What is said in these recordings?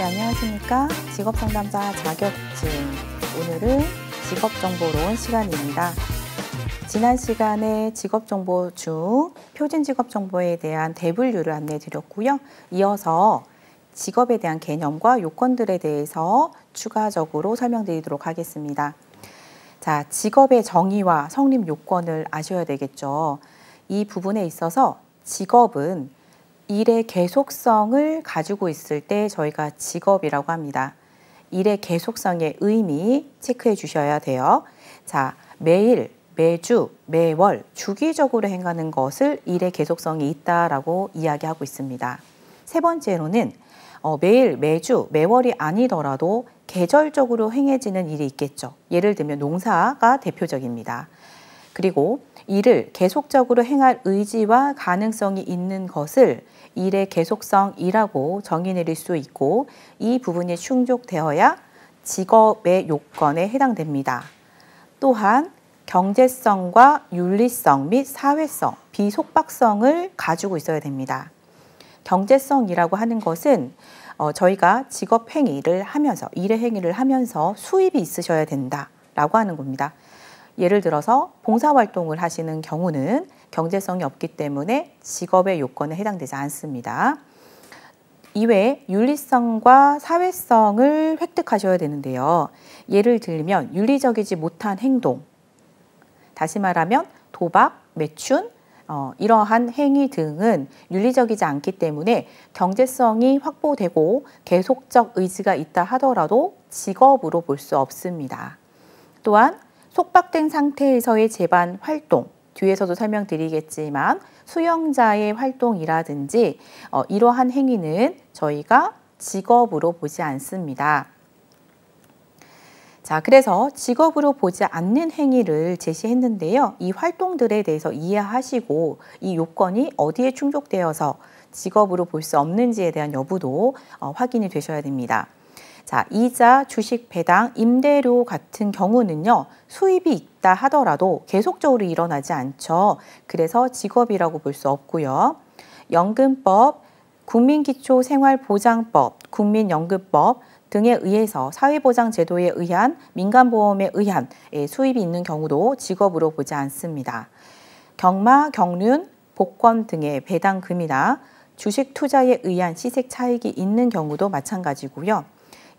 네, 안녕하십니까. 직업상담사 자격증. 오늘은 직업정보로 온 시간입니다. 지난 시간에 직업정보 중 표준직업정보에 대한 대분류를 안내해 드렸고요. 이어서 직업에 대한 개념과 요건들에 대해서 추가적으로 설명드리도록 하겠습니다. 자, 직업의 정의와 성립 요건을 아셔야 되겠죠. 이 부분에 있어서 직업은 일의 계속성을 가지고 있을 때 저희가 직업이라고 합니다. 일의 계속성의 의미 체크해 주셔야 돼요. 자, 매일, 매주, 매월 주기적으로 행하는 것을 일의 계속성이 있다라고 이야기하고 있습니다. 세 번째로는 어, 매일, 매주, 매월이 아니더라도 계절적으로 행해지는 일이 있겠죠. 예를 들면 농사가 대표적입니다. 그리고 이를 계속적으로 행할 의지와 가능성이 있는 것을 일의 계속성이라고 정의 내릴 수 있고 이 부분이 충족되어야 직업의 요건에 해당됩니다. 또한 경제성과 윤리성 및 사회성, 비속박성을 가지고 있어야 됩니다. 경제성이라고 하는 것은 어, 저희가 직업 행위를 하면서 일의 행위를 하면서 수입이 있으셔야 된다라고 하는 겁니다. 예를 들어서 봉사활동을 하시는 경우는 경제성이 없기 때문에 직업의 요건에 해당되지 않습니다. 이외에 윤리성과 사회성을 획득하셔야 되는데요. 예를 들면 윤리적이지 못한 행동, 다시 말하면 도박, 매춘, 어, 이러한 행위 등은 윤리적이지 않기 때문에 경제성이 확보되고 계속적 의지가 있다 하더라도 직업으로 볼 수 없습니다. 또한 속박된 상태에서의 재반 활동, 뒤에서도 설명드리겠지만 수영자의 활동이라든지 어, 이러한 행위는 저희가 직업으로 보지 않습니다. 자, 그래서 직업으로 보지 않는 행위를 제시했는데요. 이 활동들에 대해서 이해하시고 이 요건이 어디에 충족되어서 직업으로 볼 수 없는지에 대한 여부도 어, 확인이 되셔야 됩니다. 자, 이자, 주식 배당, 임대료 같은 경우는요. 수입이 있다 하더라도 계속적으로 일어나지 않죠. 그래서 직업이라고 볼 수 없고요. 연금법, 국민기초생활보장법, 국민연금법 등에 의해서 사회보장제도에 의한 민간보험에 의한 예, 수입이 있는 경우도 직업으로 보지 않습니다. 경마, 경륜, 복권 등의 배당금이나 주식 투자에 의한 시색 차익이 있는 경우도 마찬가지고요.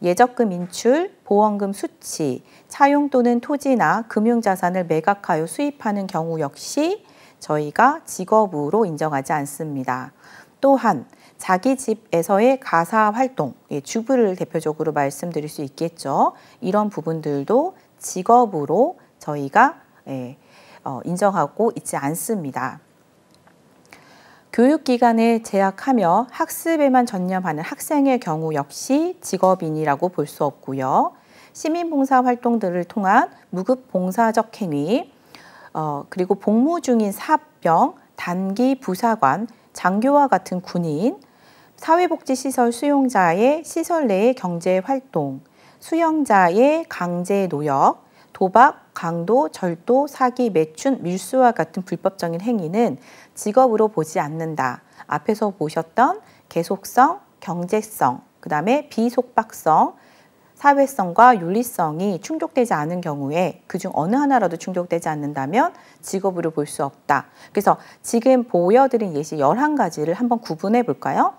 예적금 인출, 보험금 수취, 차용 또는 토지나 금융자산을 매각하여 수입하는 경우 역시 저희가 직업으로 인정하지 않습니다. 또한 자기 집에서의 가사 활동, 예, 주부를 대표적으로 말씀드릴 수 있겠죠. 이런 부분들도 직업으로 저희가 예, 어, 인정하고 있지 않습니다. 교육기관을 제약하며 학습에만 전념하는 학생의 경우 역시 직업인이라고 볼 수 없고요. 시민봉사 활동들을 통한 무급 봉사적 행위, 어, 그리고 복무 중인 사병, 단기 부사관, 장교와 같은 군인, 사회복지시설 수용자의 시설 내의 경제 활동, 수용자의 강제 노역, 도박, 강도, 절도, 사기, 매춘, 밀수와 같은 불법적인 행위는 직업으로 보지 않는다. 앞에서 보셨던 계속성, 경제성, 그 다음에 비속박성, 사회성과 윤리성이 충족되지 않은 경우에 그중 어느 하나라도 충족되지 않는다면 직업으로 볼 수 없다. 그래서 지금 보여드린 예시 11가지를 한번 구분해 볼까요?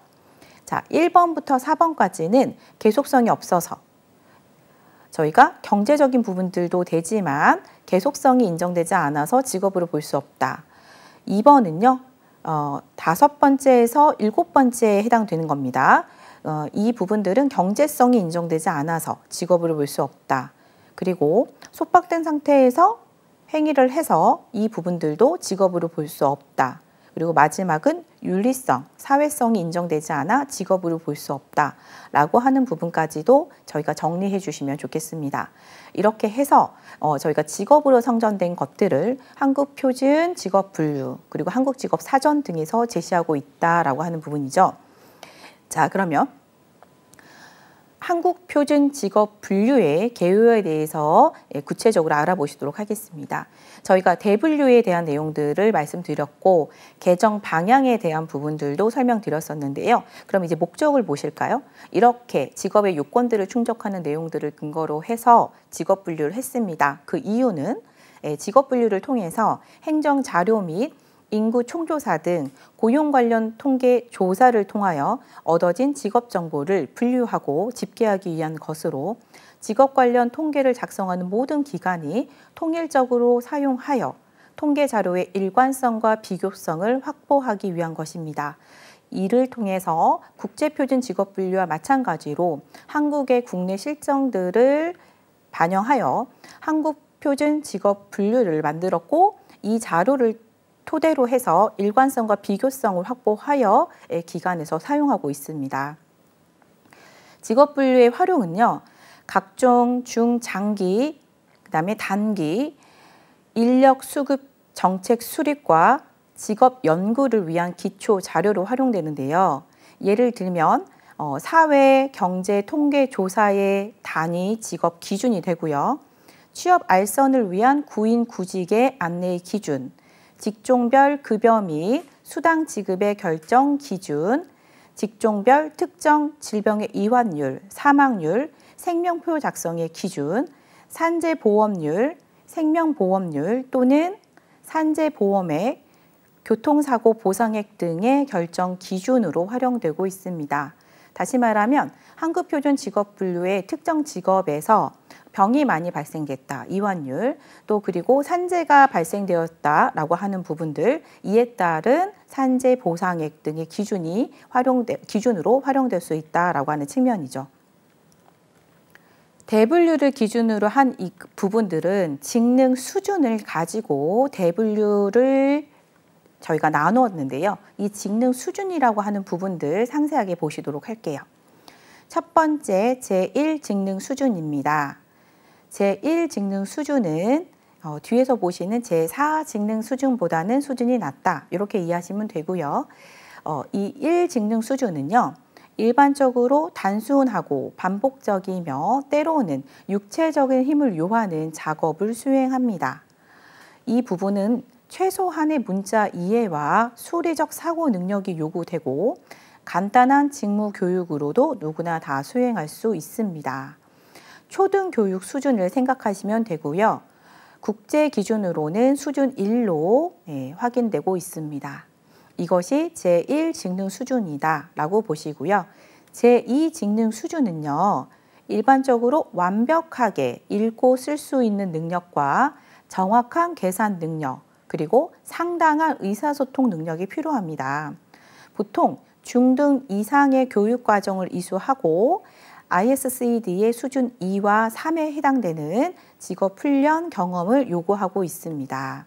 자, 1번부터 4번까지는 계속성이 없어서 저희가 경제적인 부분들도 되지만 계속성이 인정되지 않아서 직업으로 볼 수 없다. 2번은요. 어, 다섯 번째에서 일곱 번째에 해당되는 겁니다. 어, 이 부분들은 경제성이 인정되지 않아서 직업으로 볼 수 없다. 그리고 속박된 상태에서 행위를 해서 이 부분들도 직업으로 볼 수 없다. 그리고 마지막은 윤리성, 사회성이 인정되지 않아 직업으로 볼 수 없다. 라고 하는 부분까지도 저희가 정리해 주시면 좋겠습니다. 이렇게 해서 어, 저희가 직업으로 선전된 것들을 한국 표준 직업 분류 그리고 한국 직업 사전 등에서 제시하고 있다라고 하는 부분이죠. 자, 그러면 한국 표준 직업 분류의 개요에 대해서 예, 구체적으로 알아보시도록 하겠습니다. 저희가 대분류에 대한 내용들을 말씀드렸고 개정 방향에 대한 부분들도 설명드렸었는데요. 그럼 이제 목적을 보실까요? 이렇게 직업의 요건들을 충족하는 내용들을 근거로 해서 직업 분류를 했습니다. 그 이유는 예, 직업 분류를 통해서 행정 자료 및 인구 총조사 등 고용 관련 통계 조사를 통하여 얻어진 직업 정보를 분류하고 집계하기 위한 것으로 직업 관련 통계를 작성하는 모든 기관이 통일적으로 사용하여 통계 자료의 일관성과 비교성을 확보하기 위한 것입니다. 이를 통해서 국제표준 직업 분류와 마찬가지로 한국의 국내 실정들을 반영하여 한국 표준 직업 분류를 만들었고 이 자료를 토대로 해서 일관성과 비교성을 확보하여 기관에서 사용하고 있습니다. 직업 분류의 활용은요. 각종 중장기, 그다음에 단기 인력 수급 정책 수립과 직업 연구를 위한 기초 자료로 활용되는데요. 예를 들면 어, 사회 경제 통계 조사의 단위 직업 기준이 되고요. 취업 알선을 위한 구인 구직의 안내 기준, 직종별 급여 및 수당 지급의 결정 기준, 직종별 특정 질병의 이환율, 사망률, 생명표 작성의 기준, 산재보험률, 생명보험률 또는 산재보험액, 교통사고 보상액 등의 결정 기준으로 활용되고 있습니다. 다시 말하면 한국표준 직업 분류의 특정 직업에서 병이 많이 발생됐다, 이완율, 또 그리고 산재가 발생되었다라고 하는 부분들, 이에 따른 산재 보상액 등의 기준이 활용돼, 기준으로 활용될 수 있다라고 하는 측면이죠. 대분류를 기준으로 한 이 부분들은 직능 수준을 가지고 대분류를 저희가 나누었는데요. 이 직능 수준이라고 하는 부분들 상세하게 보시도록 할게요. 첫 번째 제1 직능 수준입니다. 제1직능 수준은 어, 뒤에서 보시는 제4직능 수준보다는 수준이 낮다 이렇게 이해하시면 되고요. 어, 이 1직능 수준은요. 일반적으로 단순하고 반복적이며 때로는 육체적인 힘을 요하는 작업을 수행합니다. 이 부분은 최소한의 문자 이해와 수리적 사고 능력이 요구되고 간단한 직무 교육으로도 누구나 다 수행할 수 있습니다. 초등교육 수준을 생각하시면 되고요. 국제 기준으로는 수준 1로 예, 확인되고 있습니다. 이것이 제1 직능 수준이다 라고 보시고요. 제2 직능 수준은요. 일반적으로 완벽하게 읽고 쓸 수 있는 능력과 정확한 계산 능력 그리고 상당한 의사소통 능력이 필요합니다. 보통 중등 이상의 교육 과정을 이수하고 ISCD의 e 수준 2와 3에 해당되는 직업 훈련 경험을 요구하고 있습니다.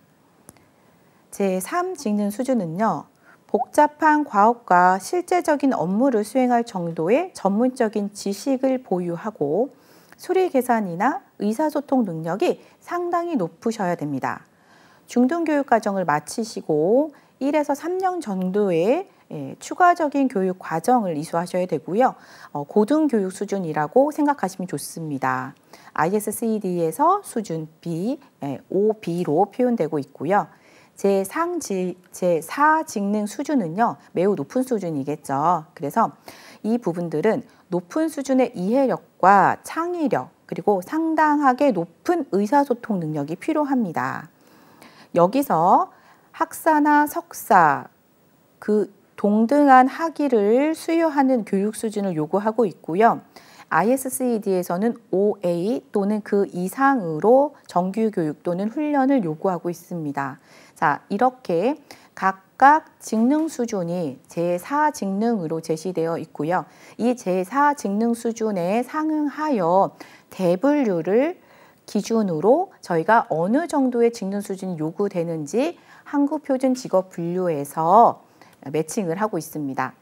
제3 직능 수준은요. 복잡한 과업과 실제적인 업무를 수행할 정도의 전문적인 지식을 보유하고 수리 계산이나 의사소통 능력이 상당히 높으셔야 됩니다. 중등교육 과정을 마치시고 1에서 3년 정도의 예, 추가적인 교육 과정을 이수하셔야 되고요. 어, 고등교육 수준이라고 생각하시면 좋습니다. ISCED에서 수준 B, 예, OB로 표현되고 있고요. 제3지, 제4직능 수준은요, 매우 높은 수준이겠죠. 그래서 이 부분들은 높은 수준의 이해력과 창의력, 그리고 상당하게 높은 의사소통 능력이 필요합니다. 여기서 학사나 석사, 그 동등한 학위를 수여하는 교육 수준을 요구하고 있고요. ISCED에서는 5A 또는 그 이상으로 정규 교육 또는 훈련을 요구하고 있습니다. 자, 이렇게 각각 직능 수준이 제4 직능으로 제시되어 있고요. 이 제4 직능 수준에 상응하여 대분류를 기준으로 저희가 어느 정도의 직능 수준이 요구되는지 한국표준직업 분류에서 매칭을 하고 있습니다.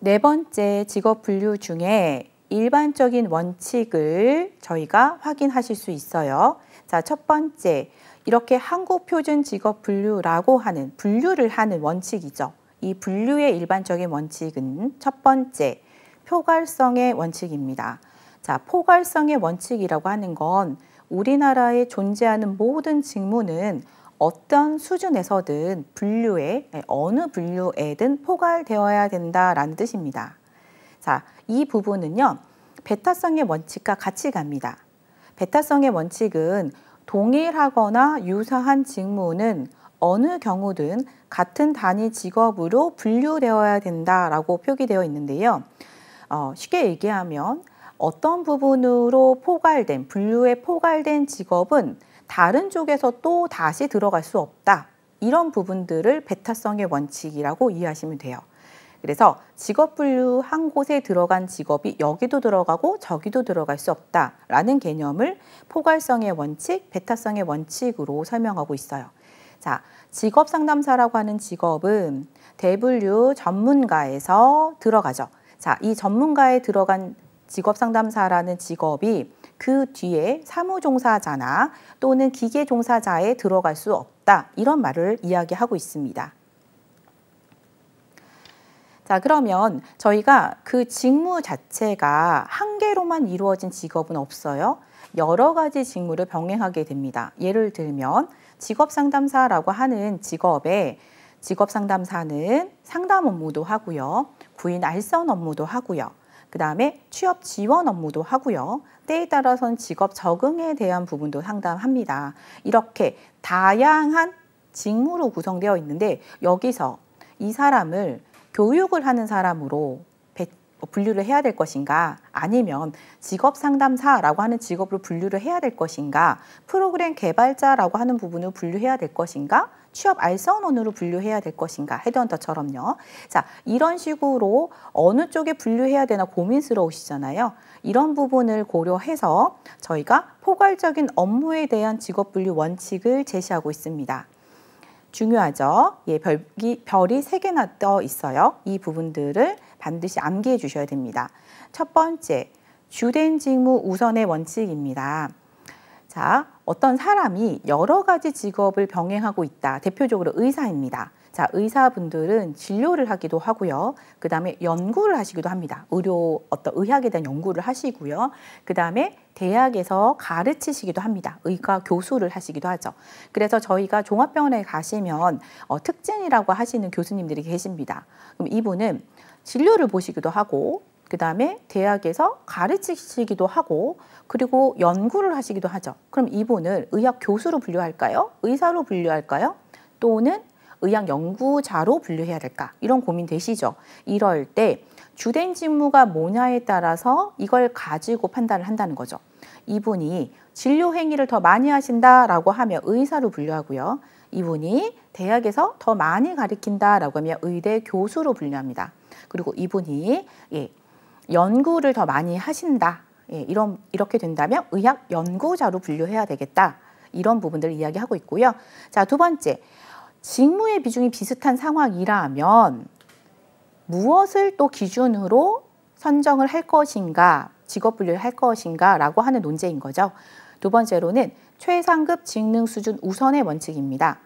네 번째 직업 분류 중에 일반적인 원칙을 저희가 확인하실 수 있어요. 자, 첫 번째, 이렇게 한국표준 직업 분류라고 하는 분류를 하는 원칙이죠. 이 분류의 일반적인 원칙은 첫 번째, 포괄성의 원칙입니다. 자, 포괄성의 원칙이라고 하는 건 우리나라에 존재하는 모든 직무는 어떤 수준에서든 분류에 예, 어느 분류에든 포괄되어야 된다라는 뜻입니다. 자, 이 부분은요. 베타성의 원칙과 같이 갑니다. 베타성의 원칙은 동일하거나 유사한 직무는 어느 경우든 같은 단위 직업으로 분류되어야 된다라고 표기되어 있는데요. 어, 쉽게 얘기하면 어떤 부분으로 포괄된 분류에 포괄된 직업은 다른 쪽에서 또 다시 들어갈 수 없다. 이런 부분들을 배타성의 원칙이라고 이해하시면 돼요. 그래서 직업 분류 한 곳에 들어간 직업이 여기도 들어가고 저기도 들어갈 수 없다라는 개념을 포괄성의 원칙, 배타성의 원칙으로 설명하고 있어요. 자, 직업 상담사라고 하는 직업은 대분류 전문가에서 들어가죠. 자, 이 전문가에 들어간 직업 상담사라는 직업이 그 뒤에 사무종사자나 또는 기계종사자에 들어갈 수 없다 이런 말을 이야기하고 있습니다. 자 그러면 저희가 그 직무 자체가 한 개로만 이루어진 직업은 없어요. 여러 가지 직무를 병행하게 됩니다. 예를 들면 직업상담사라고 하는 직업에 직업상담사는 상담 업무도 하고요. 구인 알선 업무도 하고요. 그 다음에 취업 지원 업무도 하고요. 때에 따라서는 직업 적응에 대한 부분도 상담합니다. 이렇게 다양한 직무로 구성되어 있는데 여기서 이 사람을 교육을 하는 사람으로 뭐 분류를 해야 될 것인가 아니면 직업 상담사라고 하는 직업으로 분류를 해야 될 것인가 프로그램 개발자라고 하는 부분을 분류해야 될 것인가 취업 알선원으로 분류해야 될 것인가 헤드헌터처럼요. 자 이런 식으로 어느 쪽에 분류해야 되나 고민스러우시잖아요. 이런 부분을 고려해서 저희가 포괄적인 업무에 대한 직업 분류 원칙을 제시하고 있습니다. 중요하죠. 예, 별이, 별이 3개나 떠 있어요. 이 부분들을 반드시 암기해 주셔야 됩니다. 첫 번째, 주된 직무 우선의 원칙입니다. 자, 어떤 사람이 여러 가지 직업을 병행하고 있다. 대표적으로 의사입니다. 자, 의사분들은 진료를 하기도 하고요. 그 다음에 연구를 하시기도 합니다. 의료, 어떤 의학에 대한 연구를 하시고요. 그 다음에 대학에서 가르치시기도 합니다. 의과 교수를 하시기도 하죠. 그래서 저희가 종합병원에 가시면 어, 특진이라고 하시는 교수님들이 계십니다. 그럼 이분은 진료를 보시기도 하고 그 다음에 대학에서 가르치시기도 하고 그리고 연구를 하시기도 하죠. 그럼 이분을 의학 교수로 분류할까요? 의사로 분류할까요? 또는 의학 연구자로 분류해야 될까 이런 고민 되시죠. 이럴 때 주된 직무가 뭐냐에 따라서 이걸 가지고 판단을 한다는 거죠. 이분이 진료 행위를 더 많이 하신다라고 하면 의사로 분류하고요. 이분이 대학에서 더 많이 가르친다라고 하면 의대 교수로 분류합니다. 그리고 이분이 예, 연구를 더 많이 하신다. 예, 이런 이렇게 된다면 의학 연구자로 분류해야 되겠다. 이런 부분들 을 이야기하고 있고요. 자, 두 번째. 직무의 비중이 비슷한 상황이라면 무엇을 또 기준으로 선정을 할 것인가, 직업 분류를 할 것인가라고 하는 논제인 거죠. 두 번째로는 최상급 직능 수준 우선의 원칙입니다.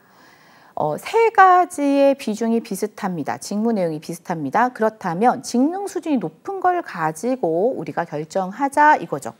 어, 세 가지의 비중이 비슷합니다. 직무 내용이 비슷합니다. 그렇다면 직능 수준이 높은 걸 가지고 우리가 결정하자 이거죠.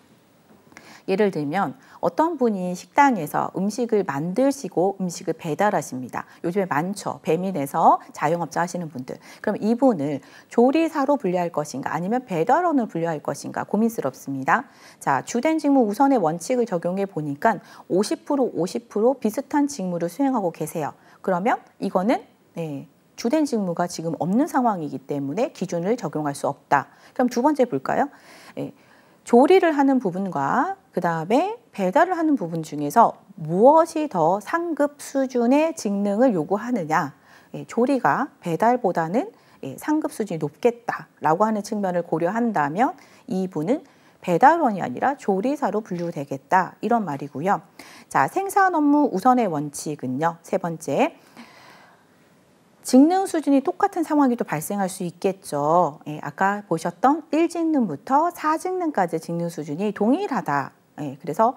예를 들면 어떤 분이 식당에서 음식을 만드시고 음식을 배달하십니다. 요즘에 많죠. 배민에서 자영업자 하시는 분들. 그럼 이분을 조리사로 분류할 것인가 아니면 배달원을 분류할 것인가 고민스럽습니다. 자, 주된 직무 우선의 원칙을 적용해 보니까 50% 50% 비슷한 직무를 수행하고 계세요. 그러면 이거는 네, 주된 직무가 지금 없는 상황이기 때문에 기준을 적용할 수 없다. 그럼 두 번째 볼까요? 예, 조리를 하는 부분과 그 다음에 배달을 하는 부분 중에서 무엇이 더 상급 수준의 직능을 요구하느냐 예, 조리가 배달보다는 예, 상급 수준이 높겠다라고 하는 측면을 고려한다면 이분은 배달원이 아니라 조리사로 분류되겠다 이런 말이고요. 자 생산 업무 우선의 원칙은요. 세 번째 직능 수준이 똑같은 상황이 또 발생할 수 있겠죠. 예, 아까 보셨던 1직능부터 4직능까지 직능 수준이 동일하다 예, 그래서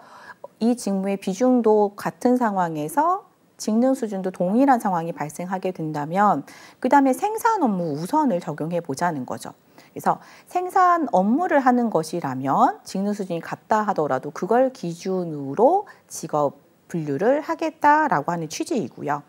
이 직무의 비중도 같은 상황에서 직능 수준도 동일한 상황이 발생하게 된다면 그 다음에 생산 업무 우선을 적용해 보자는 거죠. 그래서 생산 업무를 하는 것이라면 직능 수준이 같다 하더라도 그걸 기준으로 직업 분류를 하겠다라고 하는 취지이고요.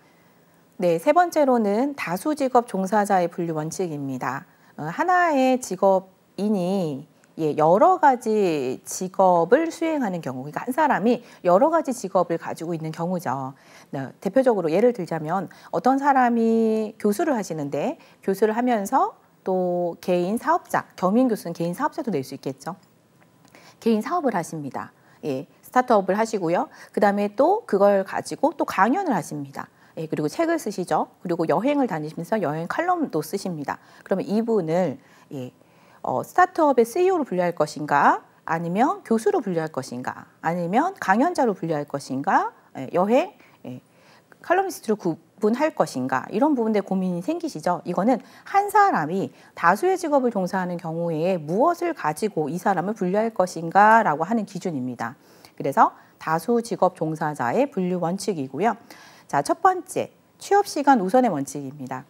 네, 세 번째로는 다수 직업 종사자의 분류 원칙입니다. 어, 하나의 직업인이 예, 여러 가지 직업을 수행하는 경우, 그러니까 한 사람이 여러 가지 직업을 가지고 있는 경우죠. 네, 대표적으로 예를 들자면 어떤 사람이 교수를 하시는데 교수를 하면서 또 개인 사업자, 겸임 교수는 개인 사업자도 낼 수 있겠죠. 개인 사업을 하십니다. 예, 스타트업을 하시고요. 그 다음에 또 그걸 가지고 또 강연을 하십니다. 예, 그리고 책을 쓰시죠. 그리고 여행을 다니시면서 여행 칼럼도 쓰십니다. 그러면 이분을 예, 어, 스타트업의 CEO로 분류할 것인가 아니면 교수로 분류할 것인가 아니면 강연자로 분류할 것인가 예, 여행 예, 칼럼니스트로 구분할 것인가 이런 부분에 고민이 생기시죠. 이거는 한 사람이 다수의 직업을 종사하는 경우에 무엇을 가지고 이 사람을 분류할 것인가라고 하는 기준입니다. 그래서 다수 직업 종사자의 분류 원칙이고요. 자, 첫 번째 취업 시간 우선의 원칙입니다.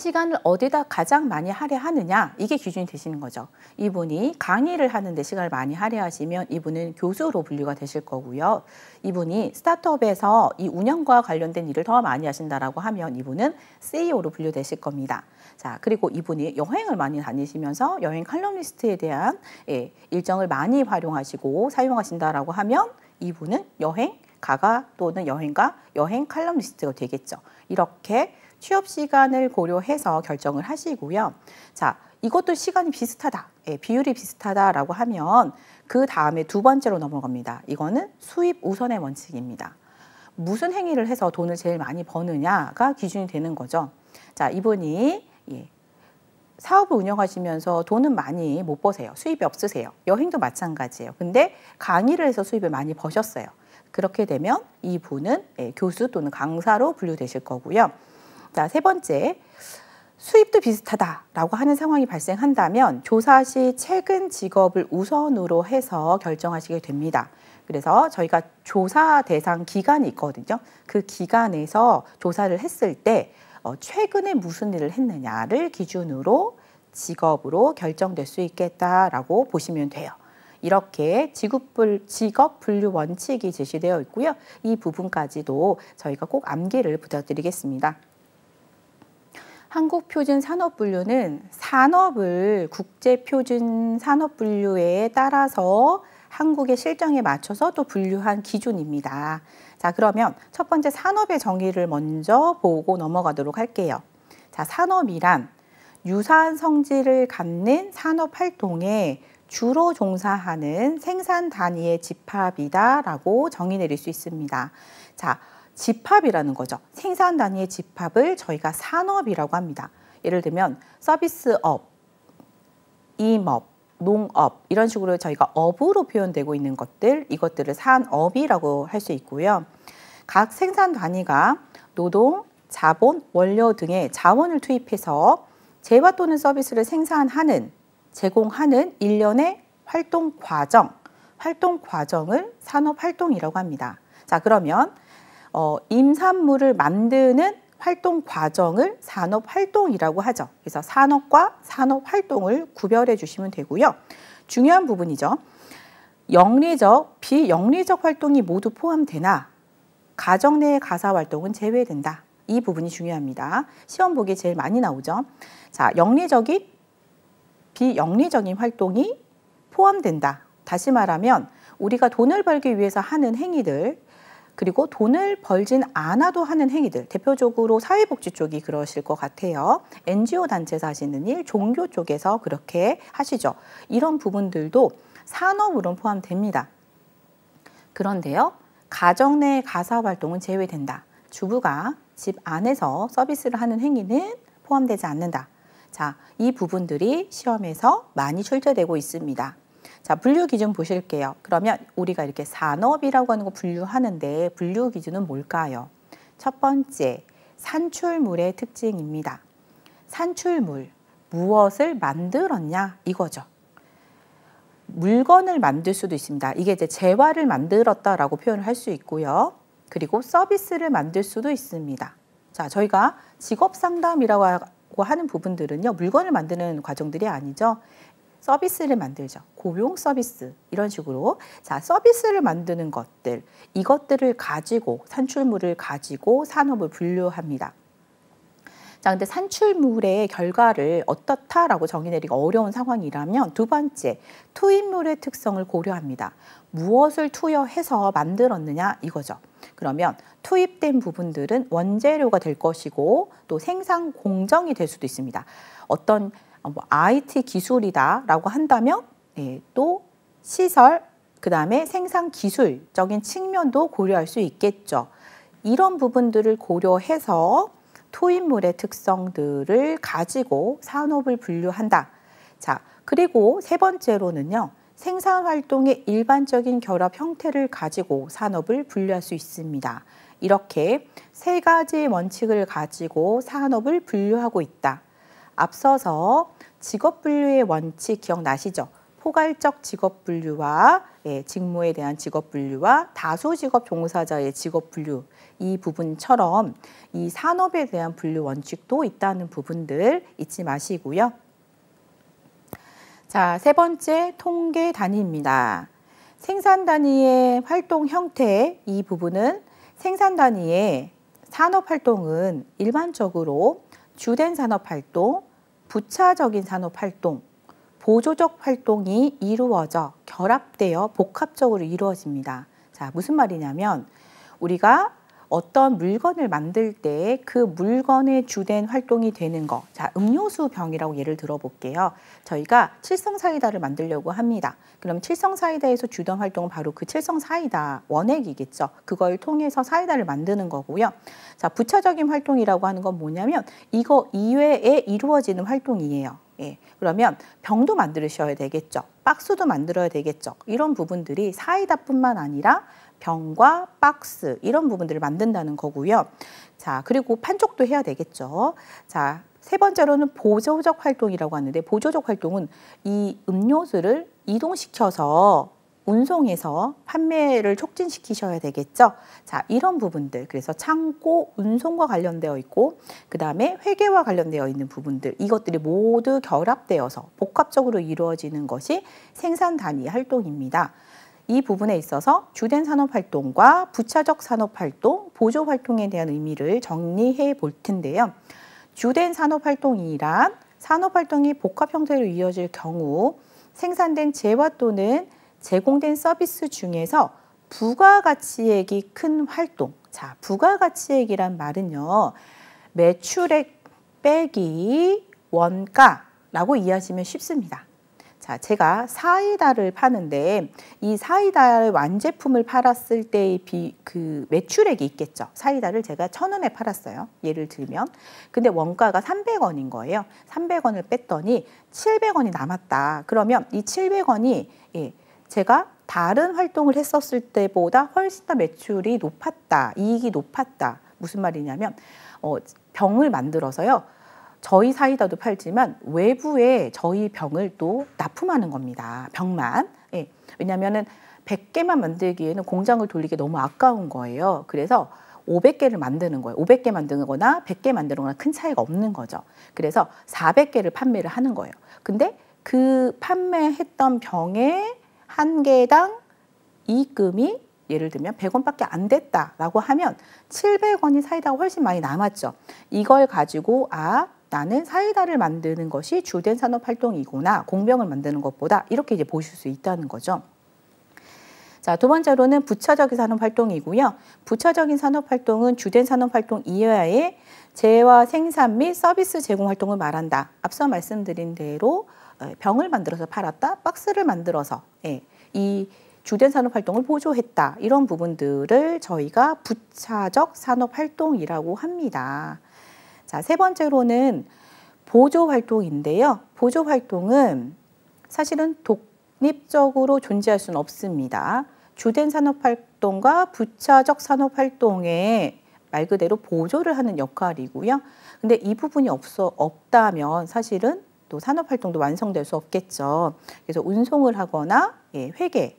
시간을 어디다 가장 많이 할애하느냐 이게 기준이 되시는 거죠. 이분이 강의를 하는데 시간을 많이 할애하시면 이분은 교수로 분류가 되실 거고요. 이분이 스타트업에서 이 운영과 관련된 일을 더 많이 하신다라고 하면 이분은 CEO로 분류되실 겁니다. 자 그리고 이분이 여행을 많이 다니시면서 여행 칼럼니스트에 대한 예, 일정을 많이 활용하시고 사용하신다라고 하면 이분은 여행 가가 또는 여행가 여행 칼럼니스트가 되겠죠. 이렇게 취업 시간을 고려해서 결정을 하시고요. 자, 이것도 시간이 비슷하다, 예, 비율이 비슷하다라고 하면 그 다음에 두 번째로 넘어갑니다. 이거는 수입 우선의 원칙입니다. 무슨 행위를 해서 돈을 제일 많이 버느냐가 기준이 되는 거죠. 자, 이분이 예, 사업을 운영하시면서 돈은 많이 못 버세요. 수입이 없으세요. 여행도 마찬가지예요. 근데 강의를 해서 수입을 많이 버셨어요. 그렇게 되면 이분은 예, 교수 또는 강사로 분류되실 거고요. 자, 세 번째. 수입도 비슷하다라고 하는 상황이 발생한다면 조사 시 최근 직업을 우선으로 해서 결정하시게 됩니다. 그래서 저희가 조사 대상 기간이 있거든요. 그 기간에서 조사를 했을 때 어, 최근에 무슨 일을 했느냐를 기준으로 직업으로 결정될 수 있겠다라고 보시면 돼요. 이렇게 직업 분류 원칙이 제시되어 있고요. 이 부분까지도 저희가 꼭 암기를 부탁드리겠습니다. 한국 표준 산업 분류는 산업을 국제 표준 산업 분류에 따라서 한국의 실정에 맞춰서 또 분류한 기준입니다. 자, 그러면 첫 번째 산업의 정의를 먼저 보고 넘어가도록 할게요. 자, 산업이란 유사한 성질을 갖는 산업 활동에 주로 종사하는 생산 단위의 집합이다라고 정의 내릴 수 있습니다. 자, 집합이라는 거죠. 생산 단위의 집합을 저희가 산업이라고 합니다. 예를 들면 서비스업, 임업, 농업 이런 식으로 저희가 업으로 표현되고 있는 것들 이것들을 산업이라고 할 수 있고요. 각 생산 단위가 노동, 자본, 원료 등의 자원을 투입해서 재화 또는 서비스를 생산하는, 제공하는 일련의 활동 과정, 활동 과정을 산업 활동이라고 합니다. 자, 그러면 어, 임산물을 만드는 활동 과정을 산업 활동이라고 하죠. 그래서 산업과 산업 활동을 구별해 주시면 되고요. 중요한 부분이죠. 영리적, 비영리적 활동이 모두 포함되나 가정 내의 가사 활동은 제외된다. 이 부분이 중요합니다. 시험 보기에 제일 많이 나오죠. 자, 영리적인, 비영리적인 활동이 포함된다. 다시 말하면 우리가 돈을 벌기 위해서 하는 행위들 그리고 돈을 벌진 않아도 하는 행위들 대표적으로 사회복지 쪽이 그러실 것 같아요. NGO 단체에서 하시는 일, 종교 쪽에서 그렇게 하시죠. 이런 부분들도 산업으로 포함됩니다. 그런데요. 가정 내 가사 활동은 제외된다. 주부가 집 안에서 서비스를 하는 행위는 포함되지 않는다. 자, 이 부분들이 시험에서 많이 출제되고 있습니다. 자, 분류 기준 보실게요. 그러면 우리가 이렇게 산업이라고 하는 거 분류하는데 분류 기준은 뭘까요? 첫 번째, 산출물의 특징입니다. 산출물, 무엇을 만들었냐 이거죠. 물건을 만들 수도 있습니다. 이게 이제 재화를 만들었다라고 표현을 할 수 있고요. 그리고 서비스를 만들 수도 있습니다. 자, 저희가 직업 상담이라고 하는 부분들은요, 물건을 만드는 과정들이 아니죠. 서비스를 만들죠 고용 서비스 이런 식으로 자 서비스를 만드는 것들 이것들을 가지고 산출물을 가지고 산업을 분류합니다. 자, 근데 산출물의 결과를 어떻다라고 정의 내리기 어려운 상황이라면 두 번째, 투입물의 특성을 고려합니다. 무엇을 투여해서 만들었느냐 이거죠. 그러면 투입된 부분들은 원재료가 될 것이고 또 생산 공정이 될 수도 있습니다. 어떤 어, 뭐 IT 기술이다라고 한다면 예, 또 시설 그 다음에 생산 기술적인 측면도 고려할 수 있겠죠. 이런 부분들을 고려해서 토인물의 특성들을 가지고 산업을 분류한다. 자, 그리고 세 번째로는요. 생산 활동의 일반적인 결합 형태를 가지고 산업을 분류할 수 있습니다. 이렇게 세 가지 의 원칙을 가지고 산업을 분류하고 있다. 앞서서 직업 분류의 원칙 기억나시죠? 포괄적 직업 분류와 예, 직무에 대한 직업 분류와 다수 직업 종사자의 직업 분류 이 부분처럼 이 산업에 대한 분류 원칙도 있다는 부분들 잊지 마시고요. 자, 세 번째 통계 단위입니다. 생산 단위의 활동 형태 이 부분은 생산 단위의 산업 활동은 일반적으로 주된 산업 활동, 부차적인 산업 활동, 보조적 활동이 이루어져 결합되어 복합적으로 이루어집니다. 자, 무슨 말이냐면 우리가 어떤 물건을 만들 때 그 물건의 주된 활동이 되는 거. 자, 음료수 병이라고 예를 들어볼게요. 저희가 칠성사이다를 만들려고 합니다. 그럼 칠성사이다에서 주된 활동은 바로 그 칠성사이다 원액이겠죠. 그걸 통해서 사이다를 만드는 거고요. 자, 부차적인 활동이라고 하는 건 뭐냐면 이거 이외에 이루어지는 활동이에요. 예, 그러면 병도 만드셔야 되겠죠. 박스도 만들어야 되겠죠. 이런 부분들이 사이다뿐만 아니라 병과 박스 이런 부분들을 만든다는 거고요. 자, 그리고 판촉도 해야 되겠죠. 자, 세 번째로는 보조적 활동이라고 하는데 보조적 활동은 이 음료수를 이동시켜서 운송에서 판매를 촉진시키셔야 되겠죠. 자, 이런 부분들. 그래서 창고 운송과 관련되어 있고, 그 다음에 회계와 관련되어 있는 부분들. 이것들이 모두 결합되어서 복합적으로 이루어지는 것이 생산 단위 활동입니다. 이 부분에 있어서 주된 산업활동과 부차적 산업활동, 보조활동에 대한 의미를 정리해 볼 텐데요. 주된 산업활동이란 산업활동이 복합형태로 이어질 경우 생산된 재화 또는 제공된 서비스 중에서 부가가치액이 큰 활동. 자, 부가가치액이란 말은요. 매출액 빼기 원가라고 이해하시면 쉽습니다. 자, 제가 사이다를 파는데 이 사이다의 완제품을 팔았을 때의 비, 그 매출액이 있겠죠. 사이다를 제가 천원에 팔았어요. 예를 들면. 근데 원가가 삼백 원인 거예요. 삼백 원을 뺐더니 칠백 원이 남았다. 그러면 이 칠백 원이 예, 제가 다른 활동을 했었을 때보다 훨씬 더 매출이 높았다. 이익이 높았다. 무슨 말이냐면 어, 병을 만들어서요. 저희 사이다도 팔지만 외부에 저희 병을 또 납품하는 겁니다. 병만. 예. 왜냐면은 100개만 만들기에는 공장을 돌리기 너무 아까운 거예요. 그래서 500개를 만드는 거예요. 500개 만드거나 100개 만드거나 는큰 차이가 없는 거죠. 그래서 400개를 판매를 하는 거예요. 근데 그 판매했던 병에 한 개당 이금이 예를 들면 100원밖에 안 됐다라고 하면 700원이 사이다가 훨씬 많이 남았죠. 이걸 가지고 아 나는 사이다를 만드는 것이 주된 산업 활동이구나 공병을 만드는 것보다 이렇게 이제 보실 수 있다는 거죠. 자, 두 번째로는 부차적인 산업 활동이고요. 부차적인 산업 활동은 주된 산업 활동 이외에 재화 생산 및 서비스 제공 활동을 말한다. 앞서 말씀드린 대로 어, 병을 만들어서 팔았다, 박스를 만들어서 예, 이 주된 산업 활동을 보조했다. 이런 부분들을 저희가 부차적 산업 활동이라고 합니다. 자, 세 번째로는 보조 활동인데요. 보조 활동은 사실은 독립적으로 존재할 수는 없습니다. 주된 산업 활동과 부차적 산업 활동에 말 그대로 보조를 하는 역할이고요. 근데 이 부분이 없어 없다면 사실은 또 산업 활동도 완성될 수 없겠죠. 그래서 운송을 하거나 예, 회계,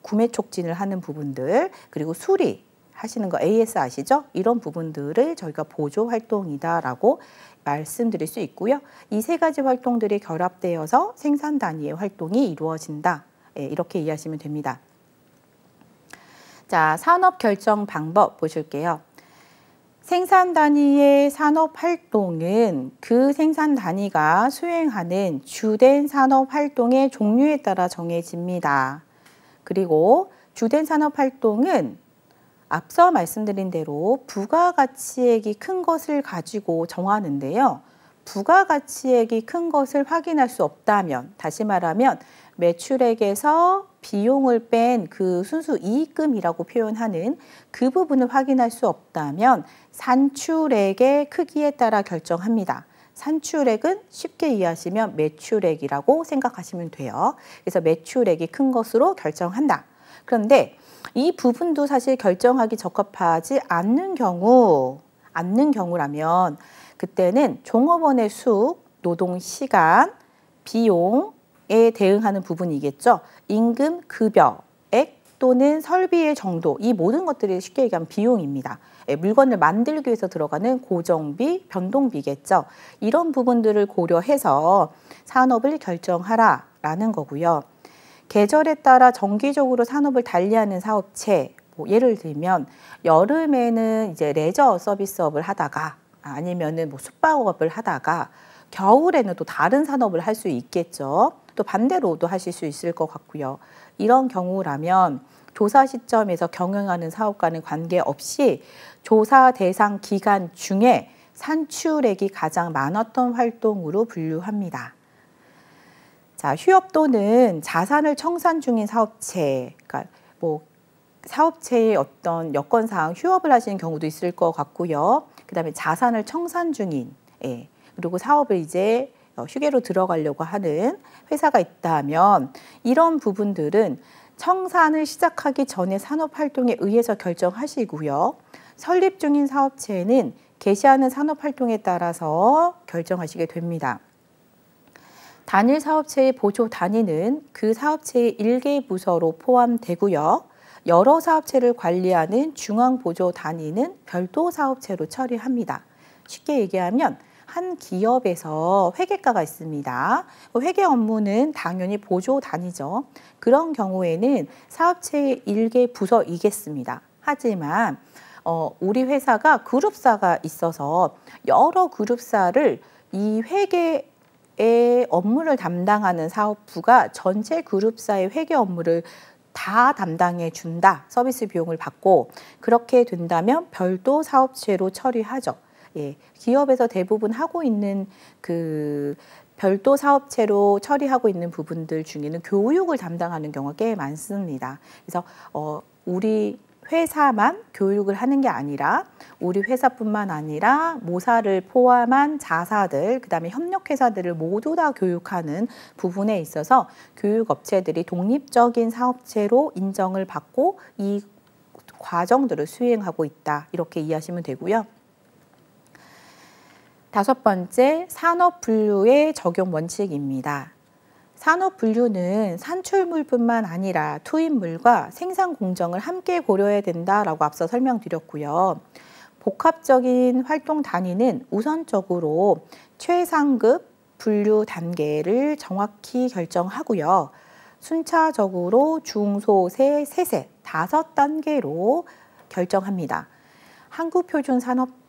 구매 촉진을 하는 부분들 그리고 수리 하시는 거 AS 아시죠? 이런 부분들을 저희가 보조 활동이다라고 말씀드릴 수 있고요. 이 세 가지 활동들이 결합되어서 생산 단위의 활동이 이루어진다. 예, 이렇게 이해하시면 됩니다. 자, 산업 결정 방법 보실게요. 생산 단위의 산업 활동은 그 생산 단위가 수행하는 주된 산업 활동의 종류에 따라 정해집니다. 그리고 주된 산업 활동은 앞서 말씀드린 대로 부가가치액이 큰 것을 가지고 정하는데요. 부가가치액이 큰 것을 확인할 수 없다면 다시 말하면 매출액에서 비용을 뺀 그 순수 이익금이라고 표현하는 그 부분을 확인할 수 없다면 산출액의 크기에 따라 결정합니다. 산출액은 쉽게 이해하시면 매출액이라고 생각하시면 돼요. 그래서 매출액이 큰 것으로 결정한다. 그런데 이 부분도 사실 결정하기 적합하지 않는 경우, 않는 경우라면 그때는 종업원의 수, 노동 시간, 비용에 대응하는 부분이겠죠. 임금, 급여, 액 또는 설비의 정도 이 모든 것들이 쉽게 얘기하면 비용입니다. 예, 물건을 만들기 위해서 들어가는 고정비, 변동비겠죠. 이런 부분들을 고려해서 산업을 결정하라라는 거고요. 계절에 따라 정기적으로 산업을 달리하는 사업체 뭐 예를 들면 여름에는 이제 레저 서비스업을 하다가 아니면은 뭐 숙박업을 하다가 겨울에는 또 다른 산업을 할 수 있겠죠. 또 반대로도 하실 수 있을 것 같고요. 이런 경우라면 조사 시점에서 경영하는 사업과는 관계없이 조사 대상 기간 중에 산출액이 가장 많았던 활동으로 분류합니다. 자, 휴업 또는 자산을 청산 중인 사업체, 그러니까 뭐 사업체의 어떤 여건상 휴업을 하시는 경우도 있을 것 같고요. 그다음에 자산을 청산 중인, 예. 그리고 사업을 이제 어, 휴게로 들어가려고 하는 회사가 있다면 이런 부분들은 청산을 시작하기 전에 산업 활동에 의해서 결정하시고요. 설립 중인 사업체는 개시하는 산업 활동에 따라서 결정하시게 됩니다. 단일 사업체의 보조 단위는 그 사업체의 일개 부서로 포함되고요. 여러 사업체를 관리하는 중앙보조 단위는 별도 사업체로 처리합니다. 쉽게 얘기하면 한 기업에서 회계가가 있습니다. 회계 업무는 당연히 보조 단위죠. 그런 경우에는 사업체의 일개 부서이겠습니다. 하지만 어, 우리 회사가 그룹사가 있어서 여러 그룹사를 이 회계 의 업무를 담당하는 사업부가 전체 그룹사의 회계 업무를 다 담당해 준다. 서비스 비용을 받고 그렇게 된다면 별도 사업체로 처리하죠. 예. 기업에서 대부분 하고 있는 그 별도 사업체로 처리하고 있는 부분들 중에는 교육을 담당하는 경우가 꽤 많습니다. 그래서 어 우리 회사만 교육을 하는 게 아니라 우리 회사뿐만 아니라 모사를 포함한 자사들 그다음에 협력회사들을 모두 다 교육하는 부분에 있어서 교육업체들이 독립적인 사업체로 인정을 받고 이 과정들을 수행하고 있다 이렇게 이해하시면 되고요. 다섯 번째 산업 분류의 적용 원칙입니다. 산업 분류는 산출물뿐만 아니라 투입물과 생산 공정을 함께 고려해야 된다라고 앞서 설명드렸고요. 복합적인 활동 단위는 우선적으로 최상급 분류 단계를 정확히 결정하고요. 순차적으로 중소세 세세 다섯 단계로 결정합니다. 한국표준산업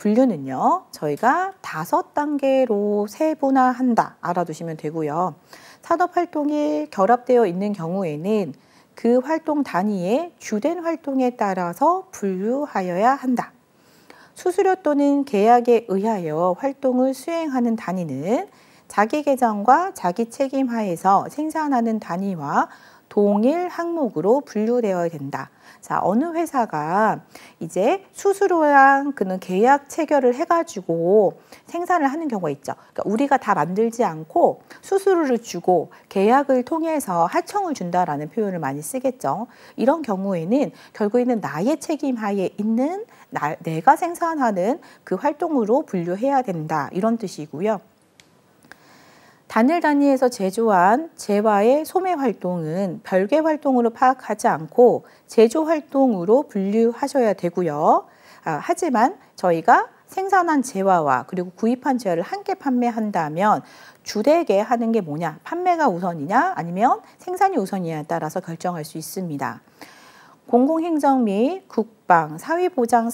분류는요. 저희가 다섯 단계로 세분화한다 알아두시면 되고요. 산업활동이 결합되어 있는 경우에는 그 활동 단위의 주된 활동에 따라서 분류하여야 한다. 수수료 또는 계약에 의하여 활동을 수행하는 단위는 자기 계정과 자기 책임 하에서 생산하는 단위와 동일 항목으로 분류되어야 된다. 자, 어느 회사가 이제 수수료랑 그는 계약 체결을 해가지고 생산을 하는 경우가 있죠. 그러니까 우리가 다 만들지 않고 수수료를 주고 계약을 통해서 하청을 준다라는 표현을 많이 쓰겠죠. 이런 경우에는 결국에는 나의 책임 하에 있는 나, 내가 생산하는 그 활동으로 분류해야 된다. 이런 뜻이고요. 단일 단위에서 제조한 재화의 소매 활동은 별개 활동으로 파악하지 않고 제조 활동으로 분류하셔야 되고요. 아, 하지만 저희가 생산한 재화와 그리고 구입한 재화를 함께 판매한다면 주되게 하는 게 뭐냐 판매가 우선이냐 아니면 생산이 우선이냐에 따라서 결정할 수 있습니다. 공공행정 및 국방, 사회보장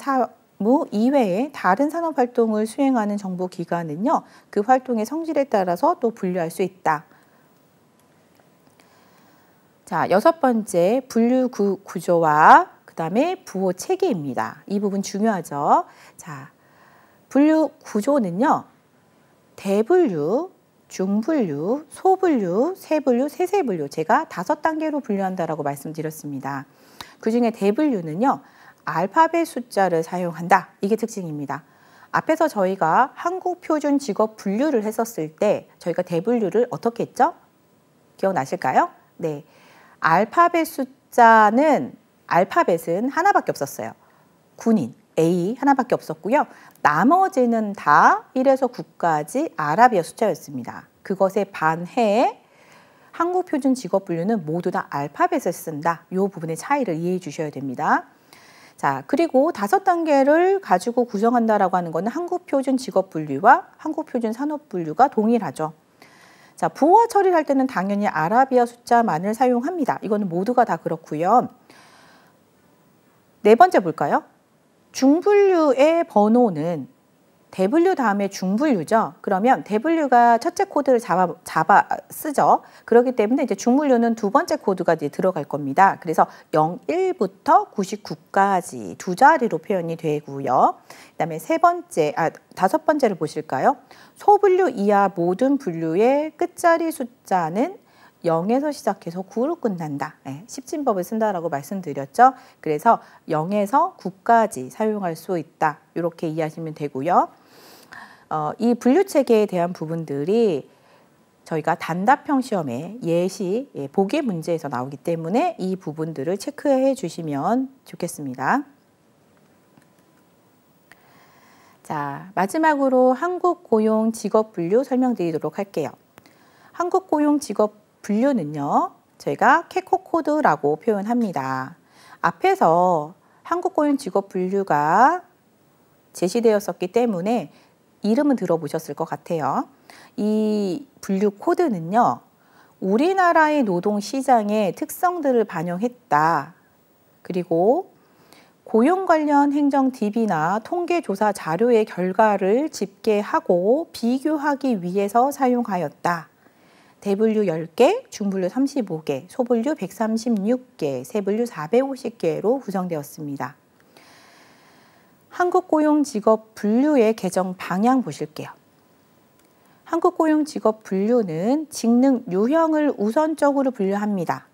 무 이외에 다른 산업 활동을 수행하는 정부 기관은요, 그 활동의 성질에 따라서 또 분류할 수 있다. 자, 여섯 번째 분류 구, 구조와 그다음에 부호 체계입니다. 이 부분 중요하죠. 자, 분류 구조는요. 대분류, 중분류, 소분류, 세분류, 세세분류 제가 다섯 단계로 분류한다라고 말씀드렸습니다. 그중에 대분류는요. 알파벳 숫자를 사용한다. 이게 특징입니다. 앞에서 저희가 한국 표준 직업 분류를 했었을 때 저희가 대분류를 어떻게 했죠? 기억나실까요? 네. 알파벳 숫자는 알파벳은 하나밖에 없었어요. 군인 A 하나밖에 없었고요. 나머지는 다 1에서 9까지 아라비아 숫자였습니다. 그것에 반해 한국 표준 직업 분류는 모두 다 알파벳을 쓴다. 이 부분의 차이를 이해해 주셔야 됩니다. 자, 그리고 다섯 단계를 가지고 구성한다라고 하는 것은 한국 표준 직업 분류와 한국 표준 산업 분류가 동일하죠. 자, 부호화 처리를 할 때는 당연히 아라비아 숫자만을 사용합니다. 이거는 모두가 다 그렇고요. 네 번째 볼까요? 중분류의 번호는 W 다음에 중분류죠. 그러면 W가 첫째 코드를 잡아, 잡아 쓰죠. 그렇기 때문에 이제 중분류는 두 번째 코드가 이제 들어갈 겁니다. 그래서 01부터 99까지 두 자리로 표현이 되고요. 그다음에 세 번째 아 다섯 번째를 보실까요? 소분류 이하 모든 분류의 끝자리 숫자는 0에서 시작해서 9로 끝난다. 네, 십진법을 쓴다라고 말씀드렸죠. 그래서 0에서 9까지 사용할 수 있다. 이렇게 이해하시면 되고요. 어, 이 분류 체계에 대한 부분들이 저희가 단답형 시험의 예시, 예, 보기 문제에서 나오기 때문에 이 부분들을 체크해 주시면 좋겠습니다. 자, 마지막으로 한국 고용 직업 분류 설명드리도록 할게요. 한국 고용 직업 분류는요, 저희가 캐코 코드라고 표현합니다. 앞에서 한국 고용 직업 분류가 제시되었었기 때문에 이름은 들어보셨을 것 같아요. 이 분류 코드는요. 우리나라의 노동 시장의 특성들을 반영했다. 그리고 고용 관련 행정 DB나 통계조사 자료의 결과를 집계하고 비교하기 위해서 사용하였다. 대분류 10개, 중분류 35개, 소분류 136개, 세분류 450개로 구성되었습니다. 한국고용직업 분류의 개정 방향 보실게요. 한국고용직업 분류는 직능 유형을 우선적으로 분류합니다.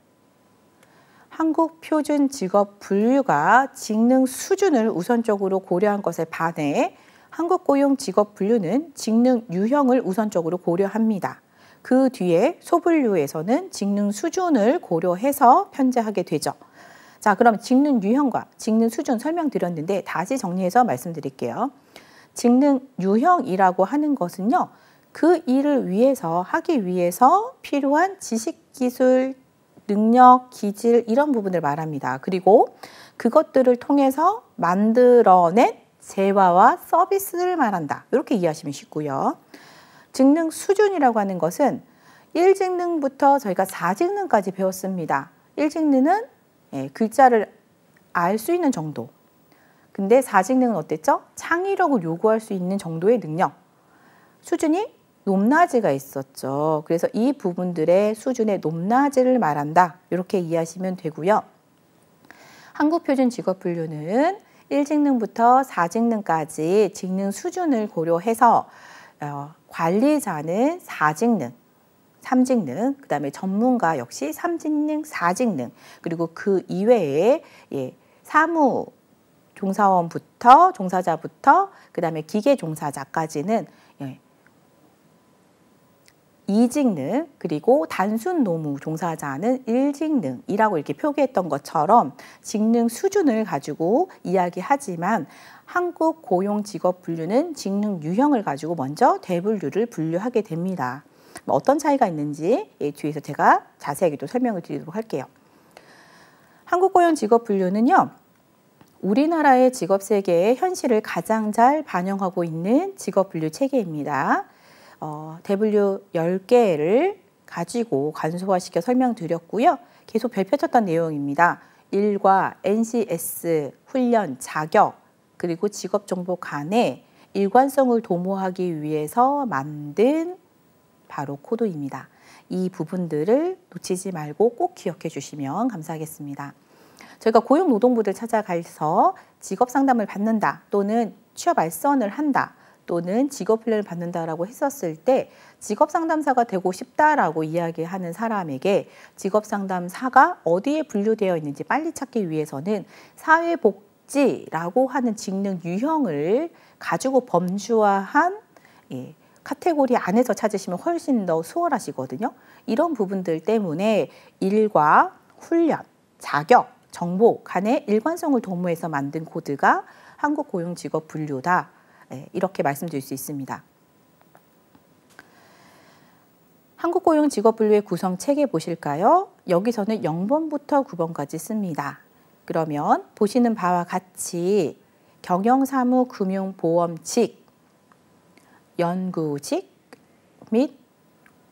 한국표준직업 분류가 직능 수준을 우선적으로 고려한 것에 반해 한국고용직업 분류는 직능 유형을 우선적으로 고려합니다. 그 뒤에 소분류에서는 직능 수준을 고려해서 편제하게 되죠. 자, 그럼 직능 유형과 직능 수준 설명드렸는데 다시 정리해서 말씀드릴게요. 직능 유형이라고 하는 것은요. 그 일을 위해서 하기 위해서 필요한 지식, 기술, 능력, 기질 이런 부분을 말합니다. 그리고 그것들을 통해서 만들어낸 재화와 서비스를 말한다. 이렇게 이해하시면 쉽고요. 직능 수준이라고 하는 것은 일직능부터 저희가 사직능까지 배웠습니다. 일직능은 예, 글자를 알 수 있는 정도. 근데 사직능은 어땠죠? 창의력을 요구할 수 있는 정도의 능력. 수준이 높낮이가 있었죠. 그래서 이 부분들의 수준의 높낮이를 말한다. 이렇게 이해하시면 되고요. 한국표준 직업분류는 1직능부터 4직능까지 직능 수준을 고려해서 어, 관리자는 4직능, 삼직능, 그 다음에 전문가 역시 삼직능, 사직능, 그리고 그 이외에 예, 사무 종사원부터 종사자부터 그 다음에 기계 종사자까지는 예, 이직능 그리고 단순 노무 종사자는 일직능이라고 이렇게 표기했던 것처럼 직능 수준을 가지고 이야기하지만 한국 고용 직업 분류는 직능 유형을 가지고 먼저 대분류를 분류하게 됩니다. 뭐 어떤 차이가 있는지 뒤에서 제가 자세하게 도 설명을 드리도록 할게요. 한국고용 직업 분류는요. 우리나라의 직업 세계의 현실을 가장 잘 반영하고 있는 직업 분류 체계입니다. 어, 대분류 10개를 가지고 간소화시켜 설명드렸고요. 계속 별펴쳤던 내용입니다. 일과 NCS, 훈련, 자격, 그리고 직업 정보 간의 일관성을 도모하기 위해서 만든 바로 코드입니다이 부분들을 놓치지 말고 꼭 기억해 주시면 감사하겠습니다. 저희가 고용노동부를 찾아가서 직업 상담을 받는다 또는 취업 알선을 한다 또는 직업 훈련을 받는다라고 했었을 때 직업 상담사가 되고 싶다라고 이야기하는 사람에게 직업 상담사가 어디에 분류되어 있는지 빨리 찾기 위해서는 사회복지라고 하는 직능 유형을 가지고 범주화한 예, 카테고리 안에서 찾으시면 훨씬 더 수월하시거든요. 이런 부분들 때문에 일과 훈련, 자격, 정보 간의 일관성을 도모해서 만든 코드가 한국 고용 직업 분류다. 네, 이렇게 말씀드릴 수 있습니다. 한국 고용 직업 분류의 구성 체계 보실까요? 여기서는 0번부터 9번까지 씁니다. 그러면 보시는 바와 같이 경영사무 금융보험직 연구직 및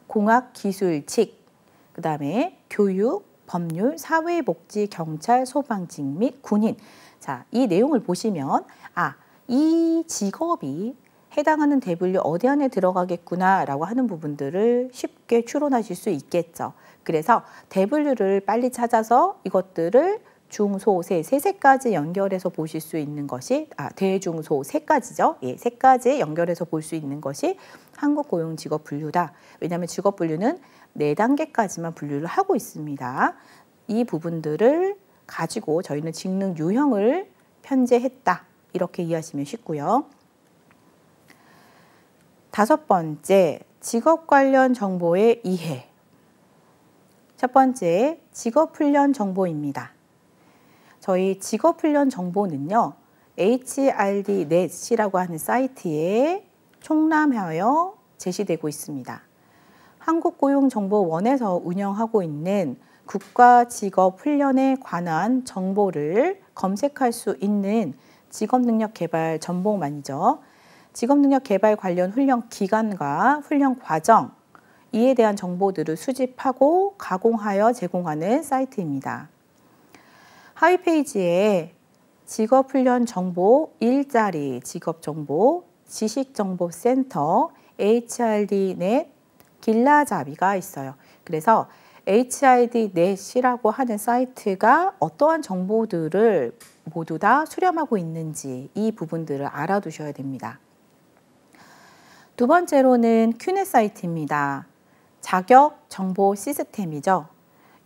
공학기술직, 그 다음에 교육, 법률, 사회복지, 경찰, 소방직 및 군인. 자, 이 내용을 보시면 아, 이 직업이 해당하는 대분류 어디 안에 들어가겠구나라고 하는 부분들을 쉽게 추론하실 수 있겠죠. 그래서 대분류를 빨리 찾아서 이것들을 중소세 세 세까지 연결해서 보실 수 있는 것이 아 대중소 세까지죠. 예, 세까지 연결해서 볼 수 있는 것이 한국 고용 직업 분류다. 왜냐하면 직업 분류는 네 단계까지만 분류를 하고 있습니다. 이 부분들을 가지고 저희는 직능 유형을 편제했다 이렇게 이해하시면 쉽고요. 다섯 번째 직업 관련 정보의 이해. 첫 번째 직업 훈련 정보입니다. 저희 직업훈련 정보는요. HRD n e 넷이라고 하는 사이트에 총람하여 제시되고 있습니다. 한국고용정보원에서 운영하고 있는 국가직업훈련에 관한 정보를 검색할 수 있는 직업능력개발 전복만이죠. 직업능력개발 관련 훈련 기간과 훈련 과정, 이에 대한 정보들을 수집하고 가공하여 제공하는 사이트입니다. 하위 페이지에 직업훈련 정보, 일자리, 직업정보, 지식정보센터, HRD넷, 길라잡이가 있어요. 그래서 h r d 넷이라고 하는 사이트가 어떠한 정보들을 모두 다 수렴하고 있는지 이 부분들을 알아두셔야 됩니다. 두 번째로는 큐넷 사이트입니다. 자격 정보 시스템이죠.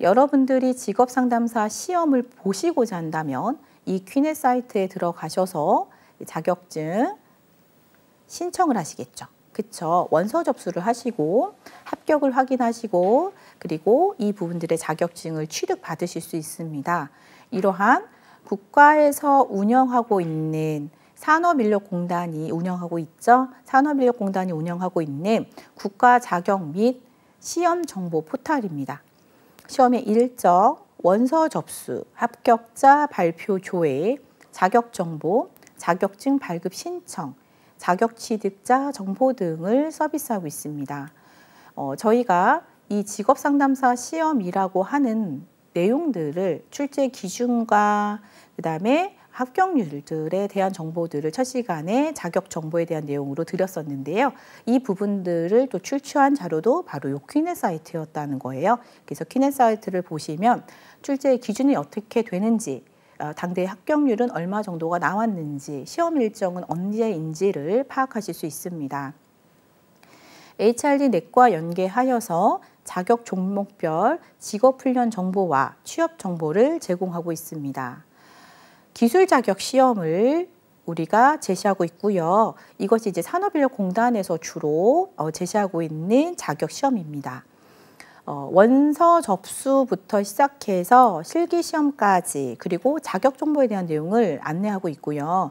여러분들이 직업 상담사 시험을 보시고자 한다면 이 퀸의 사이트에 들어가셔서 자격증 신청을 하시겠죠. 그쵸. 원서 접수를 하시고 합격을 확인하시고 그리고 이 부분들의 자격증을 취득 받으실 수 있습니다. 이러한 국가에서 운영하고 있는 산업인력공단이 운영하고 있죠. 산업인력공단이 운영하고 있는 국가자격 및 시험정보 포탈입니다. 시험의 일적, 원서 접수, 합격자 발표 조회, 자격 정보, 자격증 발급 신청, 자격 취득자 정보 등을 서비스하고 있습니다. 어, 저희가 이 직업 상담사 시험이라고 하는 내용들을 출제 기준과 그다음에 합격률들에 대한 정보들을 첫 시간에 자격 정보에 대한 내용으로 드렸었는데요. 이 부분들을 또 출처한 자료도 바로 요 퀸의 사이트였다는 거예요. 그래서 퀸의 사이트를 보시면 출제 기준이 어떻게 되는지 어, 당대 의 합격률은 얼마 정도가 나왔는지 시험 일정은 언제인지를 파악하실 수 있습니다. HRD 넷과 연계하여서 자격 종목별 직업 훈련 정보와 취업 정보를 제공하고 있습니다. 기술 자격 시험을 우리가 제시하고 있고요. 이것이 이제 산업인력공단에서 주로 어, 제시하고 있는 자격 시험입니다. 어, 원서 접수부터 시작해서 실기 시험까지 그리고 자격 정보에 대한 내용을 안내하고 있고요.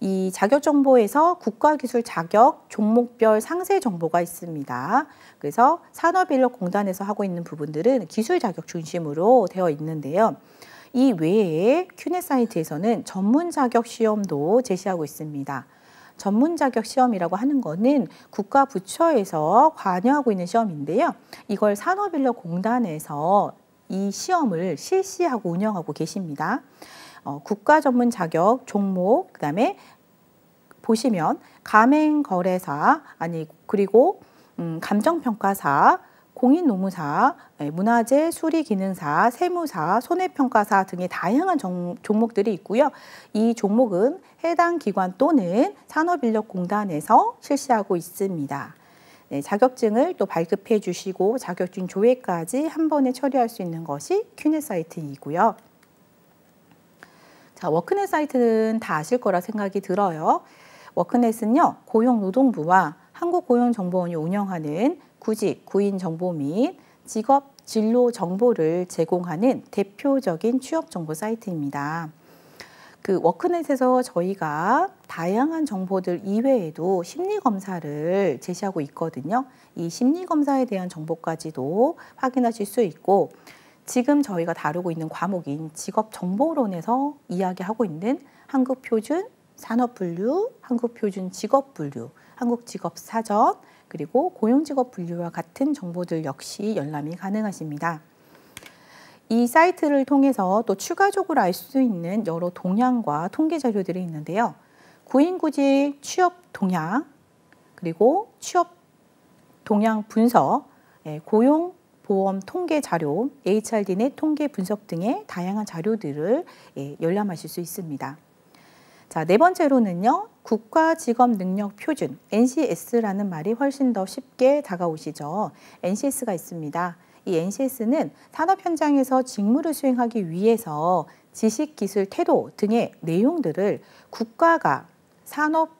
이 자격 정보에서 국가 기술 자격 종목별 상세 정보가 있습니다. 그래서 산업인력공단에서 하고 있는 부분들은 기술 자격 중심으로 되어 있는데요. 이 외에 큐넷 사이트에서는 전문 자격 시험도 제시하고 있습니다. 전문 자격 시험이라고 하는 거는 국가 부처에서 관여하고 있는 시험인데요. 이걸 산업인력공단에서 이 시험을 실시하고 운영하고 계십니다. 어, 국가 전문 자격 종목 그다음에 보시면 가맹거래사 아니 그리고 음, 감정평가사 공인노무사, 예, 문화재, 수리기능사, 세무사, 손해평가사 등의 다양한 종, 목들이 있고요. 이 종목은 해당 기관 또는 산업인력공단에서 실시하고 있습니다. 네, 자격증을 또 발급해 주시고 자격증 조회까지 한 번에 처리할 수 있는 것이 큐넷 사이트이고요. 자, 워크넷 사이트는 다 아실 거라 생각이 들어요. 워크넷은요, 고용노동부와 한국고용정보원이 운영하는 구직, 구인 정보 및 직업, 진로 정보를 제공하는 대표적인 취업 정보 사이트입니다. 그 워크넷에서 저희가 다양한 정보들 이외에도 심리 검사를 제시하고 있거든요. 이 심리 검사에 대한 정보까지도 확인하실 수 있고 지금 저희가 다루고 있는 과목인 직업 정보론에서 이야기하고 있는 한국 표준 산업 분류, 한국 표준 직업 분류, 한국 직업 사전, 그리고 고용직업 분류와 같은 정보들 역시 열람이 가능하십니다. 이 사이트를 통해서 또 추가적으로 알 수 있는 여러 동향과 통계 자료들이 있는데요. 구인구직 취업 동향, 그리고 취업 동향 분석, 예, 고용 보험 통계 자료, HRD 넷 통계 분석 등의 다양한 자료들을 예, 열람하실 수 있습니다. 자, 네 번째로는요. 국가직업능력표준 NCS라는 말이 훨씬 더 쉽게 다가오시죠. NCS가 있습니다. 이 NCS는 산업 현장에서 직무를 수행하기 위해서 지식, 기술, 태도 등의 내용들을 국가가 산업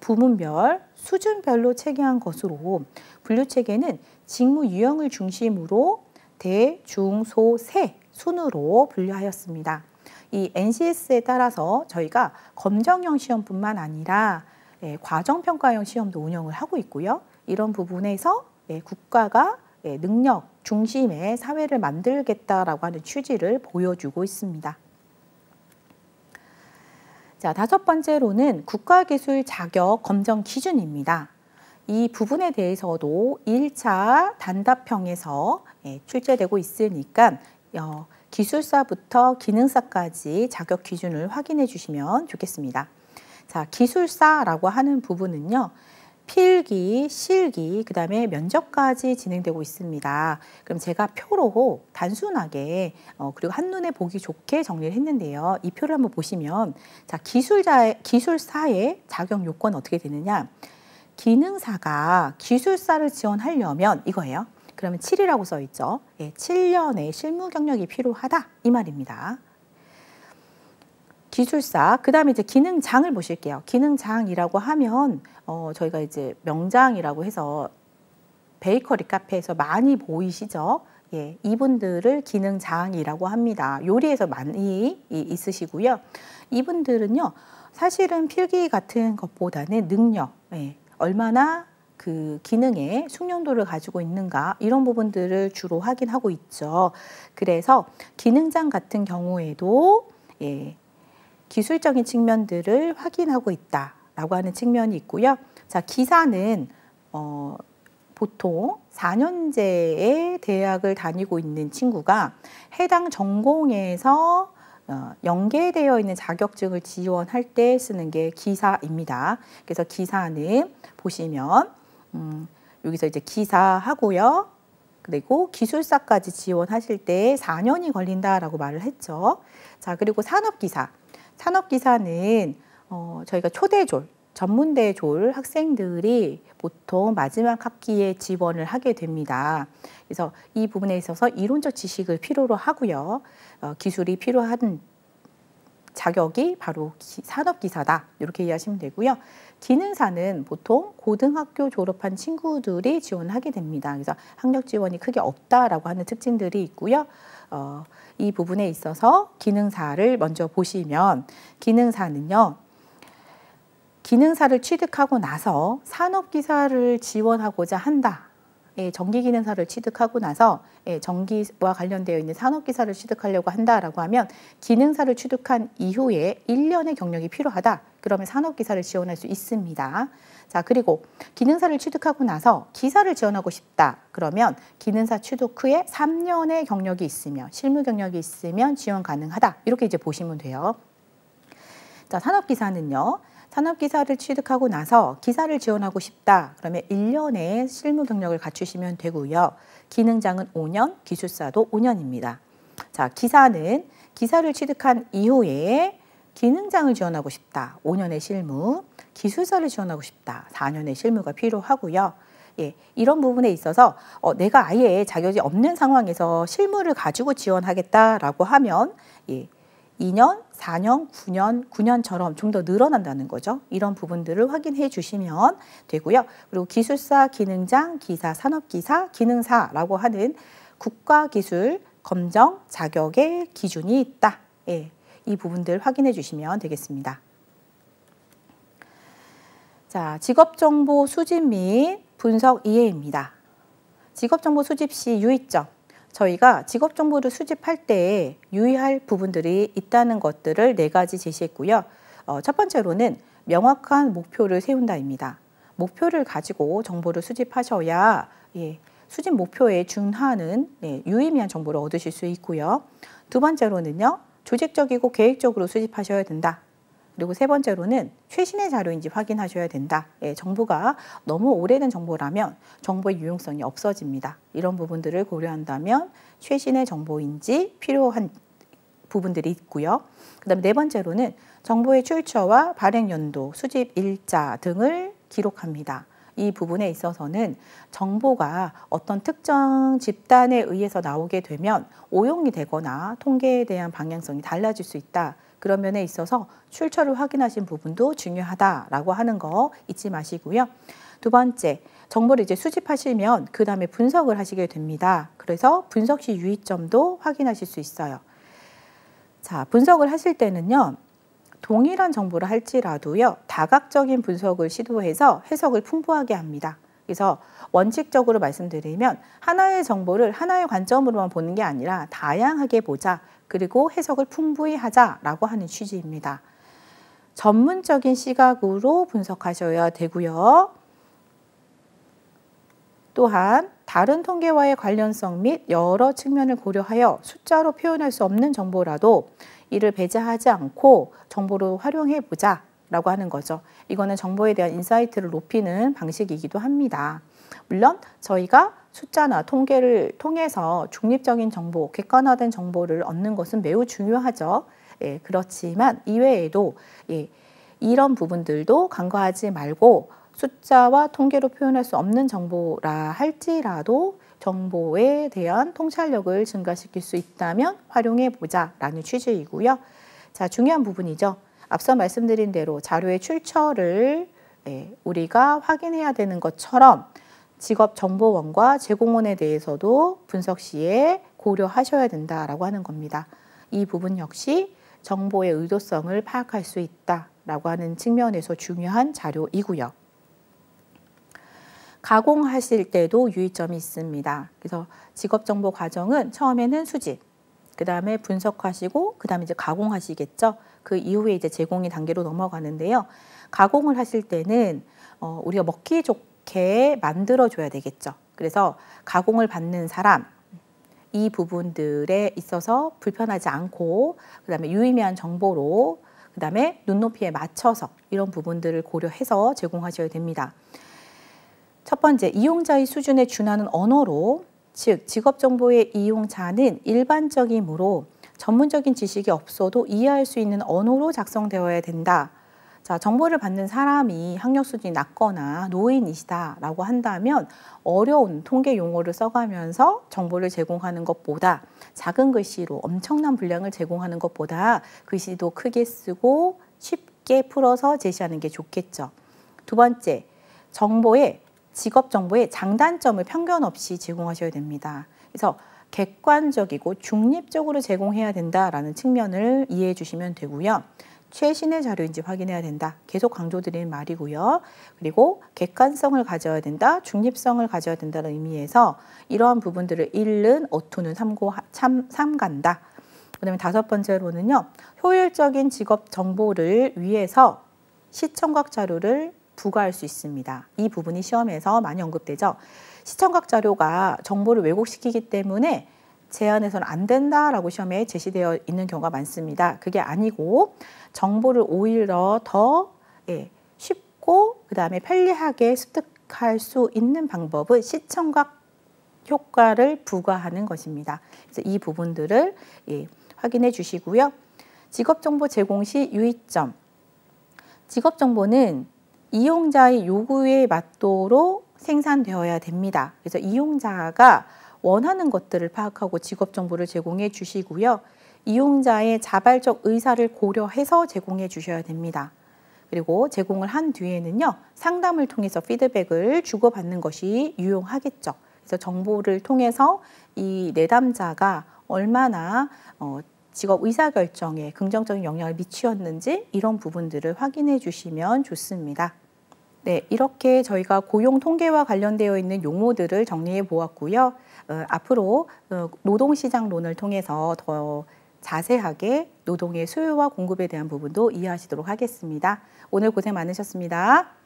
부문별, 수준별로 체계한 것으로 분류 체계는 직무 유형을 중심으로 대, 중, 소, 세 순으로 분류하였습니다. 이 NCS에 따라서 저희가 검정형 시험뿐만 아니라 예, 과정평가형 시험도 운영을 하고 있고요. 이런 부분에서 예, 국가가 예, 능력 중심의 사회를 만들겠다라고 하는 취지를 보여주고 있습니다. 자, 다섯 번째로는 국가기술 자격 검정 기준입니다. 이 부분에 대해서도 1차 단답형에서 예, 출제되고 있으니까 어, 기술사부터 기능사까지 자격 기준을 확인해 주시면 좋겠습니다. 자, 기술사라고 하는 부분은요. 필기, 실기, 그 다음에 면접까지 진행되고 있습니다. 그럼 제가 표로 단순하게 어, 그리고 한눈에 보기 좋게 정리를 했는데요. 이 표를 한번 보시면 자 기술자의, 기술사의 자격 요건 어떻게 되느냐 기능사가 기술사를 지원하려면 이거예요. 그러면 7이라고 써 있죠. 예, 7년의 실무 경력이 필요하다 이 말입니다. 기술사, 그 다음에 이제 기능장을 보실게요. 기능장이라고 하면 어, 저희가 이제 명장이라고 해서 베이커리 카페에서 많이 보이시죠? 예, 이분들을 기능장이라고 합니다. 요리에서 많이 있으시고요. 이분들은요, 사실은 필기 같은 것보다는 능력, 예, 얼마나 그 기능의 숙련도를 가지고 있는가 이런 부분들을 주로 확인하고 있죠. 그래서 기능장 같은 경우에도 예, 기술적인 측면들을 확인하고 있다라고 하는 측면이 있고요. 자 기사는 어, 보통 4년제의 대학을 다니고 있는 친구가 해당 전공에서 어, 연계되어 있는 자격증을 지원할 때 쓰는 게 기사입니다. 그래서 기사는 보시면 음, 여기서 이제 기사하고요. 그리고 기술사까지 지원하실 때 4년이 걸린다라고 말을 했죠. 자, 그리고 산업기사. 산업기사는 어, 저희가 초대졸, 전문대 졸 학생들이 보통 마지막 학기에 지원을 하게 됩니다. 그래서 이 부분에 있어서 이론적 지식을 필요로 하고요. 어, 기술이 필요한 자격이 바로 산업기사다. 이렇게 이해하시면 되고요. 기능사는 보통 고등학교 졸업한 친구들이 지원하게 됩니다. 그래서 학력 지원이 크게 없다라고 하는 특징들이 있고요. 어, 이 부분에 있어서 기능사를 먼저 보시면 기능사는요. 기능사를 취득하고 나서 산업기사를 지원하고자 한다 예, 정기기능사를 취득하고 나서 예, 정기와 관련되어 있는 산업기사를 취득하려고 한다라고 하면 기능사를 취득한 이후에 1년의 경력이 필요하다. 그러면 산업기사를 지원할 수 있습니다. 자 그리고 기능사를 취득하고 나서 기사를 지원하고 싶다. 그러면 기능사 취득 후에 3년의 경력이 있으면 실무 경력이 있으면 지원 가능하다. 이렇게 이제 보시면 돼요. 자 산업기사는요. 산업기사를 취득하고 나서 기사를 지원하고 싶다. 그러면 1년의 실무 경력을 갖추시면 되고요. 기능장은 5년, 기술사도 5년입니다. 자, 기사는 기사를 취득한 이후에 기능장을 지원하고 싶다. 5년의 실무, 기술사를 지원하고 싶다. 4년의 실무가 필요하고요. 예, 이런 부분에 있어서 어, 내가 아예 자격이 없는 상황에서 실무를 가지고 지원하겠다라고 하면 예, 2년, 4년, 9년, 9년처럼 좀 더 늘어난다는 거죠. 이런 부분들을 확인해 주시면 되고요. 그리고 기술사, 기능장, 기사, 산업기사, 기능사라고 하는 국가기술 검정 자격의 기준이 있다. 예, 이 부분들 확인해 주시면 되겠습니다. 자, 직업정보 수집 및 분석 이해입니다. 직업정보 수집 시 유의점 저희가 직업 정보를 수집할 때에 유의할 부분들이 있다는 것들을 네 가지 제시했고요. 어, 첫 번째로는 명확한 목표를 세운다입니다. 목표를 가지고 정보를 수집하셔야 예, 수집 목표에 준하는 예, 유의미한 정보를 얻으실 수 있고요. 두 번째로는요. 조직적이고 계획적으로 수집하셔야 된다. 그리고 세 번째로는 최신의 자료인지 확인하셔야 된다. 예, 정보가 너무 오래된 정보라면 정보의 유용성이 없어집니다. 이런 부분들을 고려한다면 최신의 정보인지 필요한 부분들이 있고요. 그다음에 네 번째로는 정보의 출처와 발행 연도, 수집 일자 등을 기록합니다. 이 부분에 있어서는 정보가 어떤 특정 집단에 의해서 나오게 되면 오용이 되거나 통계에 대한 방향성이 달라질 수 있다. 그런 면에 있어서 출처를 확인하신 부분도 중요하다라고 하는 거 잊지 마시고요. 두 번째, 정보를 이제 수집하시면 그 다음에 분석을 하시게 됩니다. 그래서 분석 시 유의점도 확인하실 수 있어요. 자, 분석을 하실 때는요. 동일한 정보를 할지라도요. 다각적인 분석을 시도해서 해석을 풍부하게 합니다. 그래서 원칙적으로 말씀드리면 하나의 정보를 하나의 관점으로만 보는 게 아니라 다양하게 보자 그리고 해석을 풍부히 하자라고 하는 취지입니다. 전문적인 시각으로 분석하셔야 되고요. 또한 다른 통계와의 관련성 및 여러 측면을 고려하여 숫자로 표현할 수 없는 정보라도 이를 배제하지 않고 정보로 활용해보자 라고 하는 거죠. 이거는 정보에 대한 인사이트를 높이는 방식이기도 합니다. 물론 저희가 숫자나 통계를 통해서 중립적인 정보, 객관화된 정보를 얻는 것은 매우 중요하죠. 예, 그렇지만 이외에도 예, 이런 부분들도 간과하지 말고 숫자와 통계로 표현할 수 없는 정보라 할지라도 정보에 대한 통찰력을 증가시킬 수 있다면 활용해 보자라는 취지이고요. 자, 중요한 부분이죠. 앞서 말씀드린 대로 자료의 출처를 예, 우리가 확인해야 되는 것처럼 직업정보원과 제공원에 대해서도 분석 시에 고려하셔야 된다라고 하는 겁니다. 이 부분 역시 정보의 의도성을 파악할 수 있다라고 하는 측면에서 중요한 자료이고요. 가공하실 때도 유의점이 있습니다. 그래서 직업정보 과정은 처음에는 수집, 그 다음에 분석하시고 그 다음에 이제 가공하시겠죠. 그 이후에 이제 제공이 단계로 넘어가는데요. 가공을 하실 때는 어, 우리가 먹기 좋게 만들어줘야 되겠죠. 그래서 가공을 받는 사람, 이 부분들에 있어서 불편하지 않고 그다음에 유의미한 정보로 그다음에 눈높이에 맞춰서 이런 부분들을 고려해서 제공하셔야 됩니다. 첫 번째 이용자의 수준에 준하는 언어로 즉 직업정보의 이용자는 일반적이므로 전문적인 지식이 없어도 이해할 수 있는 언어로 작성되어야 된다. 자, 정보를 받는 사람이 학력 수준이 낮거나 노인이시다라고 한다면 어려운 통계 용어를 써가면서 정보를 제공하는 것보다 작은 글씨로 엄청난 분량을 제공하는 것보다 글씨도 크게 쓰고 쉽게 풀어서 제시하는 게 좋겠죠. 두 번째, 정보의 직업 정보의 장단점을 편견 없이 제공하셔야 됩니다. 그래서 객관적이고 중립적으로 제공해야 된다라는 측면을 이해해 주시면 되고요. 최신의 자료인지 확인해야 된다. 계속 강조드리는 말이고요. 그리고 객관성을 가져야 된다. 중립성을 가져야 된다는 의미에서 이러한 부분들을 일는 어투는 삼고 참, 삼간다. 그다음에 다섯 번째로는요. 효율적인 직업 정보를 위해서 시청각 자료를 부과할 수 있습니다. 이 부분이 시험에서 많이 언급되죠. 시청각 자료가 정보를 왜곡시키기 때문에 제한해서는안 된다라고 시험에 제시되어 있는 경우가 많습니다. 그게 아니고 정보를 오히려 더 예, 쉽고 그 다음에 편리하게 습득할 수 있는 방법은 시청각 효과를 부과하는 것입니다. 그래서 이 부분들을 예, 확인해 주시고요. 직업정보 제공 시 유의점 직업정보는 이용자의 요구에 맞도록 생산되어야 됩니다. 그래서 이용자가 원하는 것들을 파악하고 직업 정보를 제공해 주시고요. 이용자의 자발적 의사를 고려해서 제공해 주셔야 됩니다. 그리고 제공을 한 뒤에는요. 상담을 통해서 피드백을 주고받는 것이 유용하겠죠. 그래서 정보를 통해서 이 내담자가 얼마나 어, 직업 의사결정에 긍정적인 영향을 미치었는지 이런 부분들을 확인해 주시면 좋습니다. 네, 이렇게 저희가 고용 통계와 관련되어 있는 용어들을 정리해 보았고요. 어, 앞으로 어, 노동시장론을 통해서 더 자세하게 노동의 수요와 공급에 대한 부분도 이해하시도록 하겠습니다. 오늘 고생 많으셨습니다.